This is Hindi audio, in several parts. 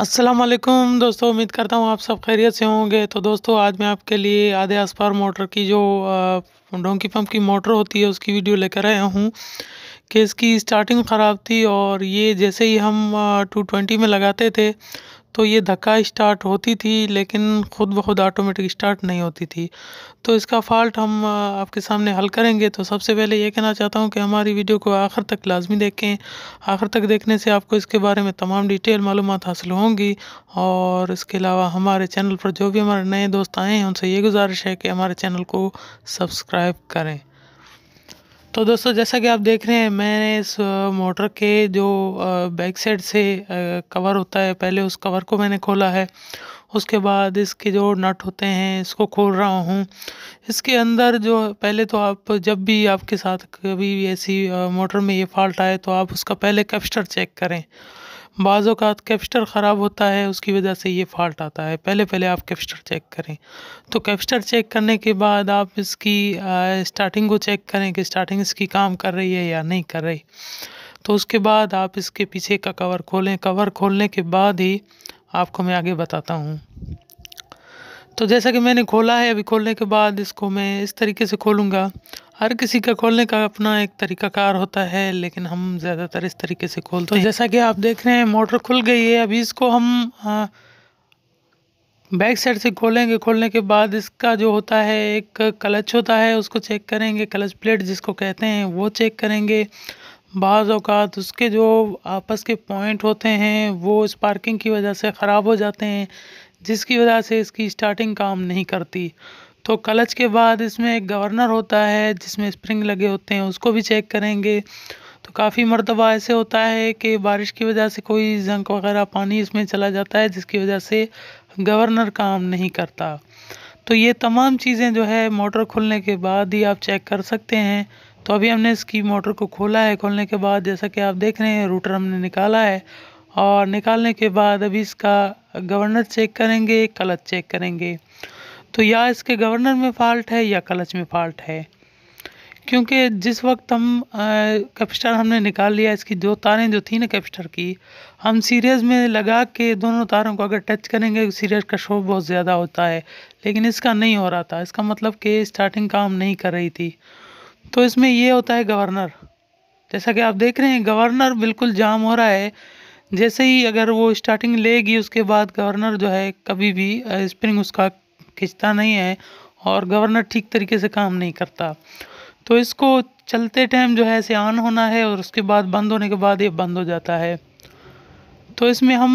असलम दोस्तों उम्मीद करता हूँ आप सब खैरियत से होंगे तो दोस्तों आज मैं आपके लिए आधे असपार मोटर की जो डोंकी पंप की मोटर होती है उसकी वीडियो लेकर आया हूँ कि इसकी स्टार्टिंग ख़राब थी और ये जैसे ही हम 220 में लगाते थे तो ये धक्का स्टार्ट होती थी लेकिन ख़ुद ब खुद ऑटोमेटिक स्टार्ट नहीं होती थी तो इसका फ़ॉल्ट हम आपके सामने हल करेंगे तो सबसे पहले ये कहना चाहता हूँ कि हमारी वीडियो को आखिर तक लाजमी देखें आखिर तक देखने से आपको इसके बारे में तमाम डिटेल मालूम हासिल होंगी और इसके अलावा हमारे चैनल पर जो भी हमारे नए दोस्त आए हैं उनसे ये गुजारिश है कि हमारे चैनल को सब्सक्राइब करें तो दोस्तों जैसा कि आप देख रहे हैं मैंने इस मोटर के जो बैक साइड से कवर होता है पहले उस कवर को मैंने खोला है उसके बाद इसके जो नट होते हैं इसको खोल रहा हूँ इसके अंदर जो पहले तो आप जब भी आपके साथ कभी ऐसी मोटर में ये फॉल्ट आए तो आप उसका पहले कैप्स्टर चेक करें बाज़ अवत कैप्स्टर ख़राब होता है उसकी वजह से ये फॉल्ट आता है पहले पहले आप कैप्स्टर चेक करें तो कैप्स्टर चेक करने के बाद आप इसकी आ, स्टार्टिंग को चेक करें कि स्टार्टिंग इसकी काम कर रही है या नहीं कर रही तो उसके बाद आप इसके पीछे का कवर खोलें कवर खोलने के बाद ही आपको मैं आगे बताता हूँ तो जैसा कि मैंने खोला है अभी खोलने के बाद इसको मैं इस तरीके से खोलूँगा हर किसी का खोलने का अपना एक तरीकाकार होता है लेकिन हम ज़्यादातर इस तरीके से खोलते हैं जैसा कि आप देख रहे हैं मोटर खुल गई है अभी इसको हम आ, बैक साइड से खोलेंगे खोलने के बाद इसका जो होता है एक क्लच होता है उसको चेक करेंगे क्लच प्लेट जिसको कहते हैं वो चेक करेंगे बाज़ अवत उसके जो आपस के पॉइंट होते हैं वो स्पार्किंग की वजह से ख़राब हो जाते हैं जिसकी वजह से इसकी स्टार्टिंग काम नहीं करती तो कलच के बाद इसमें एक गवर्नर होता है जिसमें स्प्रिंग लगे होते हैं उसको भी चेक करेंगे तो काफ़ी मरतबा ऐसे होता है कि बारिश की वजह से कोई जंक वगैरह पानी इसमें चला जाता है जिसकी वजह से गवर्नर काम नहीं करता तो ये तमाम चीज़ें जो है मोटर खुलने के बाद ही आप चेक कर सकते हैं तो अभी हमने इसकी मोटर को खोला है खोलने के बाद जैसा कि आप देख रहे हैं रूटर हमने निकाला है और निकालने के बाद अभी इसका गवर्नर चेक करेंगे कलच चेक करेंगे तो या इसके गवर्नर में फॉल्ट है या क्लच में फॉल्ट है क्योंकि जिस वक्त हम कैपिस्टर हमने निकाल लिया इसकी दो तारें जो थी ना कैपिस्टर की हम सीरीज़ में लगा के दोनों तारों को अगर टच करेंगे सीरीज़ का शो बहुत ज़्यादा होता है लेकिन इसका नहीं हो रहा था इसका मतलब कि स्टार्टिंग काम नहीं कर रही थी तो इसमें ये होता है गवर्नर जैसा कि आप देख रहे हैं गवर्नर बिल्कुल जाम हो रहा है जैसे ही अगर वो स्टार्टिंग लेगी उसके बाद गवर्नर जो है कभी भी स्प्रिंग उसका खिंचता नहीं है और गवर्नर ठीक तरीके से काम नहीं करता तो इसको चलते टाइम जो है ऐसे ऑन होना है और उसके बाद बंद होने के बाद ये बंद हो जाता है तो इसमें हम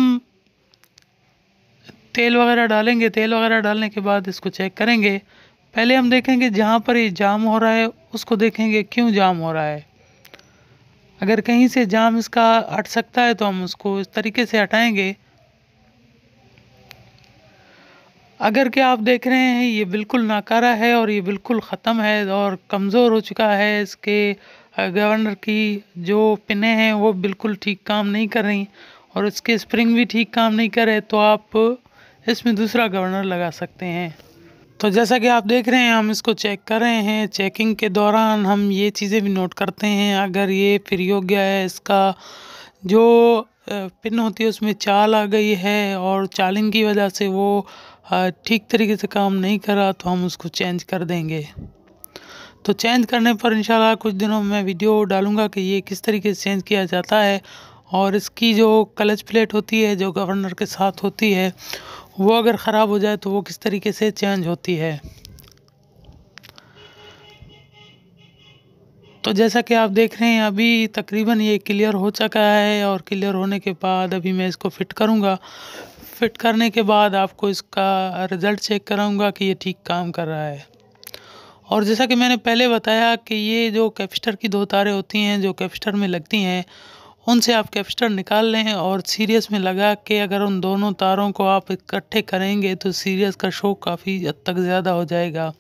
तेल वगैरह डालेंगे तेल वगैरह डालने के बाद इसको चेक करेंगे पहले हम देखेंगे जहाँ पर ये जाम हो रहा है उसको देखेंगे क्यों जाम हो रहा है अगर कहीं से जाम इसका हट सकता है तो हम उसको इस तरीके से हटाएँगे अगर कि आप देख रहे हैं ये बिल्कुल नाकारा है और ये बिल्कुल ख़त्म है और कमज़ोर हो चुका है इसके गवर्नर की जो पिने हैं वो बिल्कुल ठीक काम नहीं कर रही और इसके स्प्रिंग भी ठीक काम नहीं कर रहे तो आप इसमें दूसरा गवर्नर लगा सकते हैं तो जैसा कि आप देख रहे हैं हम इसको चेक कर रहे हैं चेकिंग के दौरान हम ये चीज़ें भी नोट करते हैं अगर ये फ्री हो गया है इसका जो पिन होती है उसमें चाल आ गई है और चालिंग की वजह से वो हाँ, ठीक तरीके से काम नहीं कर रहा तो हम उसको चेंज कर देंगे तो चेंज करने पर इंशाल्लाह कुछ दिनों में वीडियो डालूंगा कि ये किस तरीके से चेंज किया जाता है और इसकी जो क्लच प्लेट होती है जो गवर्नर के साथ होती है वो अगर ख़राब हो जाए तो वो किस तरीके से चेंज होती है तो जैसा कि आप देख रहे हैं अभी तकरीबन ये क्लियर हो चुका है और क्लियर होने के बाद अभी मैं इसको फिट करूँगा फिट करने के बाद आपको इसका रिज़ल्ट चेक कराऊंगा कि ये ठीक काम कर रहा है और जैसा कि मैंने पहले बताया कि ये जो कैपेसिटर की दो तारें होती हैं जो कैपेसिटर में लगती हैं उनसे आप कैपेसिटर निकाल लें और सीरियस में लगा के अगर उन दोनों तारों को आप इकट्ठे करेंगे तो सीरियस का शो काफ़ी हद तक ज़्यादा हो जाएगा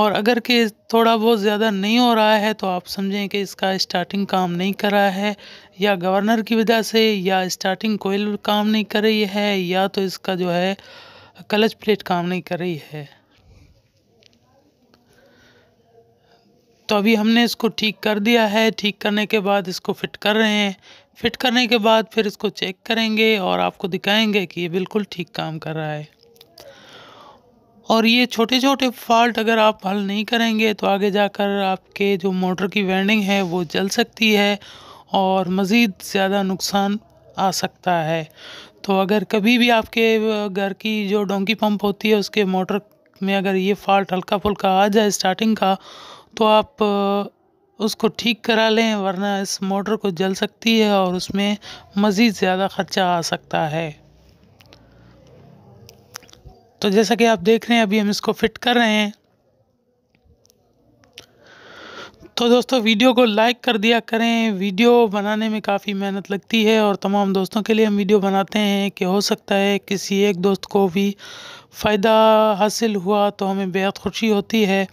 और अगर कि थोड़ा बहुत ज़्यादा नहीं हो रहा है तो आप समझें कि इसका स्टार्टिंग काम नहीं कर रहा है या गवर्नर की वजह से या स्टार्टिंग कोयल काम नहीं कर रही है या तो इसका जो है क्लच प्लेट काम नहीं कर रही है तो अभी हमने इसको ठीक कर दिया है ठीक करने के बाद इसको फिट कर रहे हैं फिट करने के बाद फिर इसको चेक करेंगे और आपको दिखाएंगे कि ये बिल्कुल ठीक काम कर रहा है और ये छोटे छोटे फॉल्ट अगर आप हल नहीं करेंगे तो आगे जाकर आपके जो मोटर की वेंडिंग है वो जल सकती है और मज़ीद ज़्यादा नुकसान आ सकता है तो अगर कभी भी आपके घर की जो डोंकी पंप होती है उसके मोटर में अगर ये फॉल्ट हल्का फुल्का आ जाए स्टार्टिंग का तो आप उसको ठीक करा लें वरना इस मोटर को जल सकती है और उसमें मज़ीद ज़्यादा ख़र्चा आ सकता है तो जैसा कि आप देख रहे हैं अभी हम इसको फिट कर रहे हैं तो दोस्तों वीडियो को लाइक कर दिया करें वीडियो बनाने में काफ़ी मेहनत लगती है और तमाम दोस्तों के लिए हम वीडियो बनाते हैं कि हो सकता है किसी एक दोस्त को भी फ़ायदा हासिल हुआ तो हमें बेहद खुशी होती है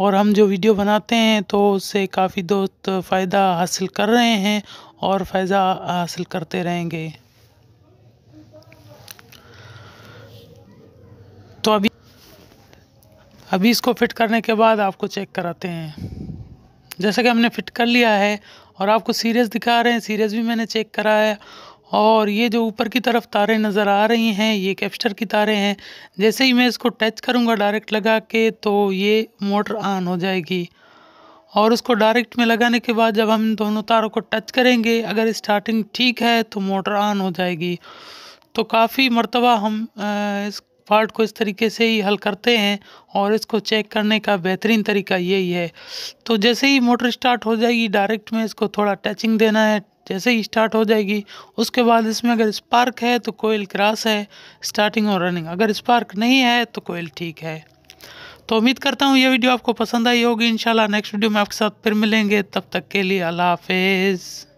और हम जो वीडियो बनाते हैं तो उससे काफ़ी दोस्त फ़ायदा हासिल कर रहे हैं और फ़ायदा हासिल करते रहेंगे तो अभी अभी इसको फिट करने के बाद आपको चेक कराते हैं जैसा कि हमने फिट कर लिया है और आपको सीरियस दिखा रहे हैं सीरियस भी मैंने चेक करा है और ये जो ऊपर की तरफ तारें नज़र आ रही हैं ये कैप्स्टर की तारें हैं जैसे ही मैं इसको टच करूँगा डायरेक्ट लगा के तो ये मोटर ऑन हो जाएगी और उसको डायरेक्ट में लगाने के बाद जब हम दोनों तारों को टच करेंगे अगर स्टार्टिंग ठीक है तो मोटर ऑन हो जाएगी तो काफ़ी मरतबा हम इस पार्ट को इस तरीके से ही हल करते हैं और इसको चेक करने का बेहतरीन तरीका यही है तो जैसे ही मोटर स्टार्ट हो जाएगी डायरेक्ट में इसको थोड़ा टचिंग देना है जैसे ही स्टार्ट हो जाएगी उसके बाद इसमें अगर स्पार्क है तो कोयल क्रॉस है स्टार्टिंग और रनिंग अगर स्पार्क नहीं है तो कोयल ठीक है तो उम्मीद करता हूँ ये वीडियो आपको पसंद आई होगी इंशाल्लाह नेक्स्ट वीडियो में आपके साथ फिर मिलेंगे तब तक के लिए अल्लाह हाफिज़